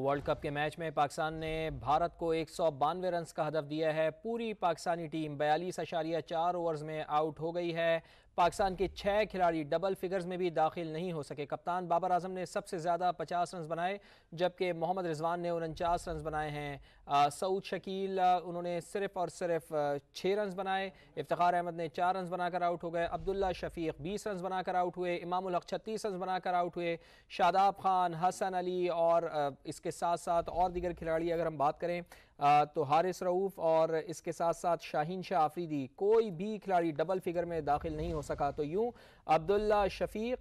world cup के match में पाकिस्तान ने भारत को एक सौ बानवे रन का हदफ दिया है पूरी पाकिस्तानी टीम बयालीस अशारिया चार ओवर में आउट हो गई है पाकिस्तान के छः खिलाड़ी डबल फिगर्स में भी दाखिल नहीं हो सके कप्तान बाबर आजम ने सबसे ज़्यादा पचास रन बनाए जबकि मोहम्मद रिजवान ने उनचास रन बनाए हैं सऊद शकील उन्होंने सिर्फ और सिर्फ छः रन बनाए इफ्तार अहमद ने चार रन बनाकर आउट हो गए अब्दुल्ला शफीक बीस रन बनाकर आउट हुए इमाम हक छत्तीस रन बनाकर आउट हुए शादाब खान हसन अली और इस इसके साथ साथ और दीगर खिलाड़ी अगर हम बात करें तो हारिस रऊफ़ और इसके साथ साथ शाहीन शाह आफरीदी कोई भी खिलाड़ी डबल फिगर में दाखिल नहीं हो सका तो यूं अब्दुल्ला शफीक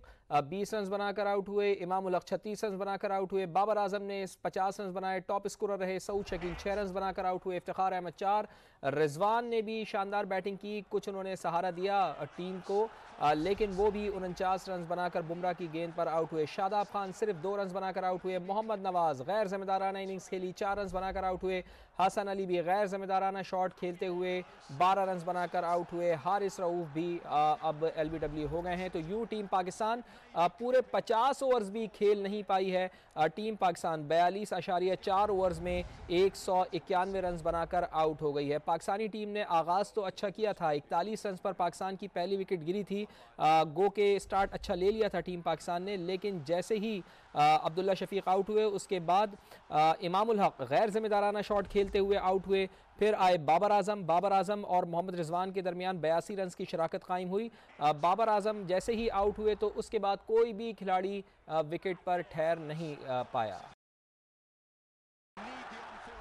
बीस रन बनाकर आउट हुए इमाम उलक छत्तीस रन बनाकर आउट हुए बाबर आजम ने पचास रन बनाए टॉप स्कोरर रहे सऊद शकील छः रन बनाकर आउट हुए इफ्तार अहमद चार रिजवान ने भी शानदार बैटिंग की कुछ उन्होंने सहारा दिया टीम को लेकिन वो भी उनचास रन बनाकर बुमराह की गेंद पर आउट हुए शादाब खान सिर्फ दो रन बनाकर आउट हुए मोहम्मद नवाज गैर जिम्मेदाराना इनिंग्स खेली चार रन बनाकर आउट हुए हसन अली भी गैर ज़िम्मेदाराना शॉट खेलते हुए 12 रन बनाकर आउट हुए हारिस रऊफ भी आ, अब एल हो गए हैं तो यूँ टीम पाकिस्तान आ, पूरे 50 ओवर्स भी खेल नहीं पाई है आ, टीम पाकिस्तान बयालीस अशारिया चार ओवर्स में एक सौ इक्यानवे रन बनाकर आउट हो गई है पाकिस्तानी टीम ने आगाज़ तो अच्छा किया था इकतालीस रन पर पाकिस्तान की पहली विकेट गिरी थी गो के स्टार्ट अच्छा ले लिया था टीम पाकिस्तान ने लेकिन जैसे ही अब्दुल्ला शफीक आउट हुए उसके बाद इमामुल हक गैर ज़िम्मेदाराना शॉट खेल खेलते हुए आउट हुए फिर आए बाबर आजम बाबर आजम और मोहम्मद रिजवान के दरमियान बयासी रन की शराकत कायम हुई बाबर आजम जैसे ही आउट हुए तो उसके बाद कोई भी खिलाड़ी विकेट पर ठहर नहीं पाया